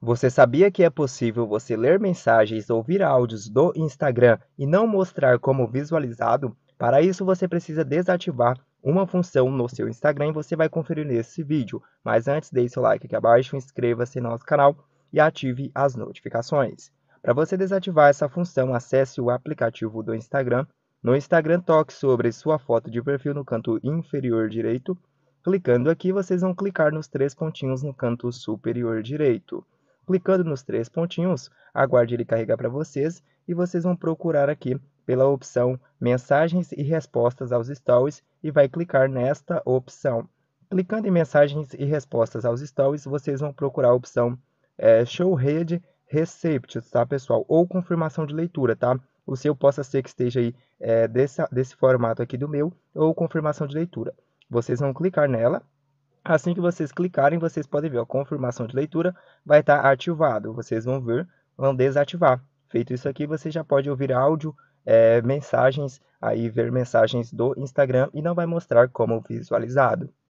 Você sabia que é possível você ler mensagens, ouvir áudios do Instagram e não mostrar como visualizado? Para isso, você precisa desativar uma função no seu Instagram e você vai conferir nesse vídeo. Mas antes, deixe seu like aqui abaixo, inscreva-se no nosso canal e ative as notificações. Para você desativar essa função, acesse o aplicativo do Instagram. No Instagram, toque sobre sua foto de perfil no canto inferior direito. Clicando aqui, vocês vão clicar nos três pontinhos no canto superior direito. Clicando nos três pontinhos, aguarde ele carregar para vocês e vocês vão procurar aqui pela opção Mensagens e Respostas aos Stories e vai clicar nesta opção. Clicando em Mensagens e Respostas aos Stories, vocês vão procurar a opção é, Show Rede Recepts, tá, pessoal? Ou confirmação de leitura, tá? O seu possa ser que esteja aí é, desse formato aqui do meu, ou confirmação de leitura. Vocês vão clicar nela, Assim que vocês clicarem, vocês podem ver a confirmação de leitura vai estar tá ativado. Vocês vão ver, vão desativar. Feito isso aqui, você já pode ouvir áudio, é, mensagens, aí ver mensagens do Instagram e não vai mostrar como visualizado.